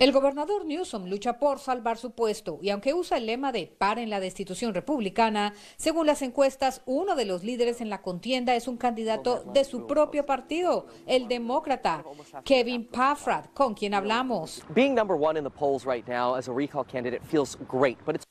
El gobernador Newsom lucha por salvar su puesto y aunque usa el lema de en la destitución republicana, según las encuestas, uno de los líderes en la contienda es un candidato de su propio partido, el demócrata Kevin Paffrath, con quien hablamos.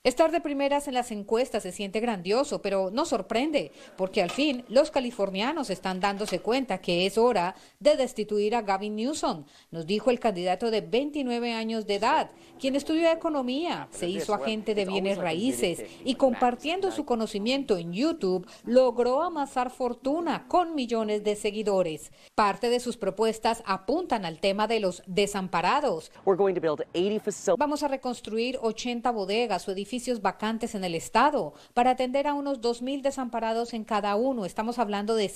Estar de primeras en las encuestas se siente grandioso, pero no sorprende, porque al fin los californianos están dándose cuenta que es hora de destituir a Gavin Newsom, nos dijo el candidato de 29 años años de edad, quien estudió economía, ah, se hizo agente de bienes raíces y compartiendo su conocimiento en YouTube logró amasar fortuna con millones de seguidores. Parte de sus propuestas apuntan al tema de los desamparados. Vamos a reconstruir 80 bodegas o edificios vacantes en el estado para atender a unos 2.000 desamparados en cada uno. Estamos hablando de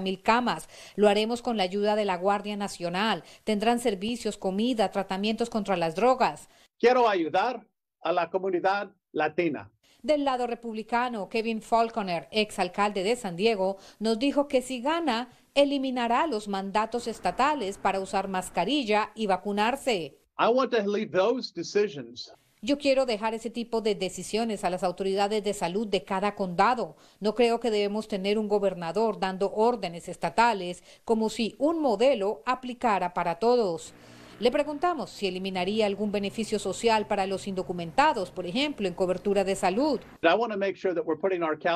mil camas. Lo haremos con la ayuda de la Guardia Nacional. Tendrán servicios, comida, tratamiento contra las drogas. Quiero ayudar a la comunidad latina. Del lado republicano, Kevin Falconer, exalcalde de San Diego, nos dijo que si gana, eliminará los mandatos estatales para usar mascarilla y vacunarse. I want to leave those decisions. Yo quiero dejar ese tipo de decisiones a las autoridades de salud de cada condado. No creo que debemos tener un gobernador dando órdenes estatales como si un modelo aplicara para todos. Le preguntamos si eliminaría algún beneficio social para los indocumentados, por ejemplo, en cobertura de salud.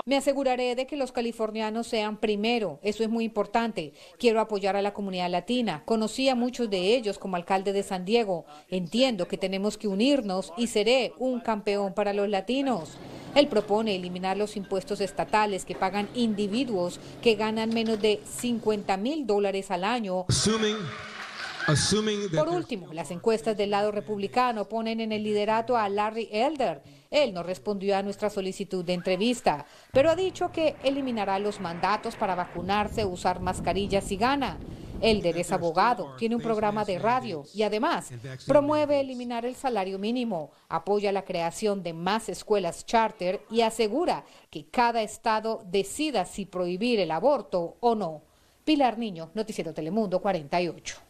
Me aseguraré de que los californianos sean primero, eso es muy importante. Quiero apoyar a la comunidad latina. Conocí a muchos de ellos como alcalde de San Diego. Entiendo que tenemos que unirnos y seré un campeón para los latinos. Él propone eliminar los impuestos estatales que pagan individuos que ganan menos de 50 mil dólares al año. Por último, las encuestas del lado republicano ponen en el liderato a Larry Elder. Él no respondió a nuestra solicitud de entrevista, pero ha dicho que eliminará los mandatos para vacunarse, usar mascarillas si gana. Elder es abogado, tiene un programa de radio y además promueve eliminar el salario mínimo, apoya la creación de más escuelas charter y asegura que cada estado decida si prohibir el aborto o no. Pilar Niño, Noticiero Telemundo 48.